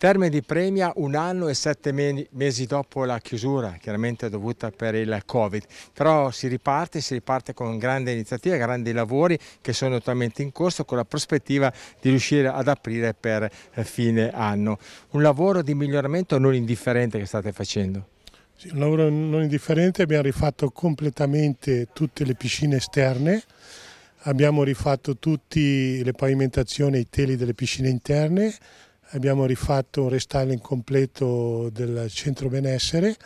Terme di premia un anno e sette mesi dopo la chiusura, chiaramente dovuta per il Covid, però si riparte, si riparte con grande iniziativa, grandi lavori che sono attualmente in corso con la prospettiva di riuscire ad aprire per eh, fine anno. Un lavoro di miglioramento non indifferente che state facendo? Sì, un lavoro non indifferente, abbiamo rifatto completamente tutte le piscine esterne, abbiamo rifatto tutte le pavimentazioni e i teli delle piscine interne, abbiamo rifatto un restyling completo del centro benessere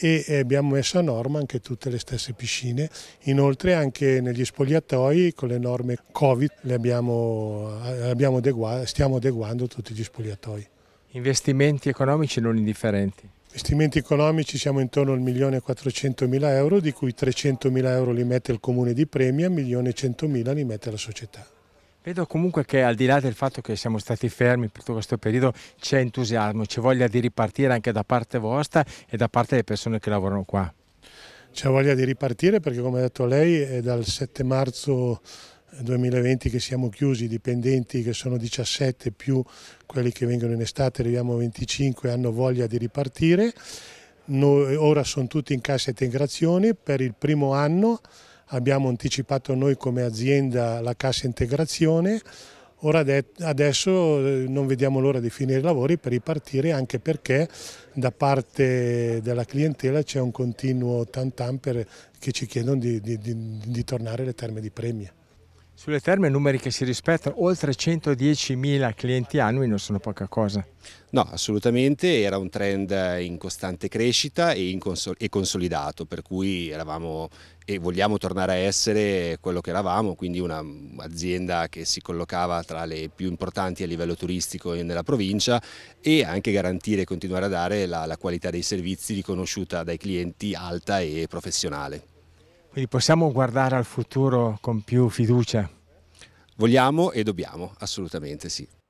e abbiamo messo a norma anche tutte le stesse piscine, inoltre anche negli spogliatoi con le norme Covid le abbiamo, eh, abbiamo adegua, stiamo adeguando tutti gli spogliatoi. Investimenti economici non indifferenti? Investimenti economici siamo intorno al 1.400.000 euro, di cui 300.000 euro li mette il comune di Premia, 1.100.000 li mette la società. Vedo comunque che al di là del fatto che siamo stati fermi per tutto questo periodo c'è entusiasmo, c'è voglia di ripartire anche da parte vostra e da parte delle persone che lavorano qua. C'è voglia di ripartire perché come ha detto lei è dal 7 marzo 2020 eh, che siamo chiusi, i dipendenti che sono 17 più quelli che vengono in estate, arriviamo a 25, hanno voglia di ripartire. Noi, ora sono tutti in cassa integrazione per il primo anno abbiamo anticipato noi come azienda la cassa integrazione, Ora adesso eh, non vediamo l'ora di finire i lavori per ripartire anche perché da parte della clientela c'è un continuo tantan che ci chiedono di, di, di, di tornare alle terme di premia. Sulle terme numeri che si rispettano, oltre 110.000 clienti annui non sono poca cosa. No, assolutamente, era un trend in costante crescita e, consol e consolidato, per cui eravamo e vogliamo tornare a essere quello che eravamo, quindi un'azienda che si collocava tra le più importanti a livello turistico nella provincia e anche garantire e continuare a dare la, la qualità dei servizi riconosciuta dai clienti alta e professionale. Quindi possiamo guardare al futuro con più fiducia? Vogliamo e dobbiamo, assolutamente sì.